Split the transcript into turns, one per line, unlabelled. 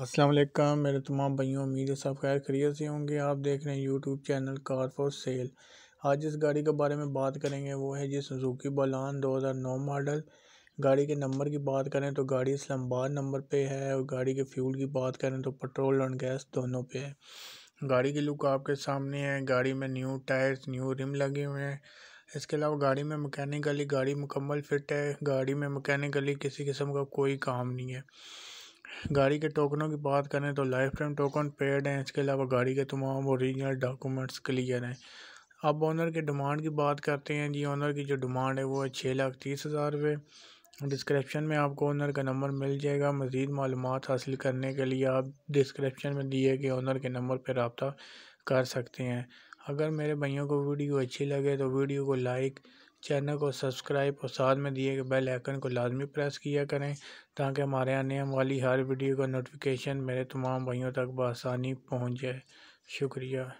असलम मेरे तमाम भाइयों उम्मीद है सब खैर खरीत से होंगे आप देख रहे हैं YouTube channel car for sale आज जिस गाड़ी के बारे में बात करेंगे वो है जी सुजुकी बलान 2009 मॉडल गाड़ी के नंबर की बात करें तो गाड़ी इस्लामाबाद नंबर पे है और गाड़ी के फ्यूल की बात करें तो पेट्रोल और गैस दोनों पे है गाड़ी की लुक आपके सामने है गाड़ी में न्यू टायर्स न्यू रिम लगे हुए हैं इसके अलावा गाड़ी में मकैनिकली गाड़ी मुकम्मल फिट है गाड़ी में मकैनिकली किसी किस्म का कोई काम नहीं है गाड़ी के टोकनों की बात करें तो लाइफ टाइम टोकन पेड हैं इसके अलावा गाड़ी के तमाम ओरिजिनल डॉक्यूमेंट्स क्लियर हैं अब ऑनर के डिमांड की बात करते हैं जी ऑनर की जो डिमांड है वो है छः लाख तीस हज़ार रुपये डिस्क्रिप्शन में आपको ऑनर का नंबर मिल जाएगा मज़ीद मालूम हासिल करने के लिए आप डिस्क्रिप्शन में दिए गए ऑनर के नंबर पर रबता कर सकते हैं अगर मेरे भाइयों को वीडियो अच्छी लगे तो वीडियो को लाइक चैनल को सब्सक्राइब और साथ में दिए गए बेल आइकन को लाजमी प्रेस किया करें ताकि हमारे आने वाली हर वीडियो का नोटिफिकेशन मेरे तमाम भाइयों तक बसानी पहुँच जाए शुक्रिया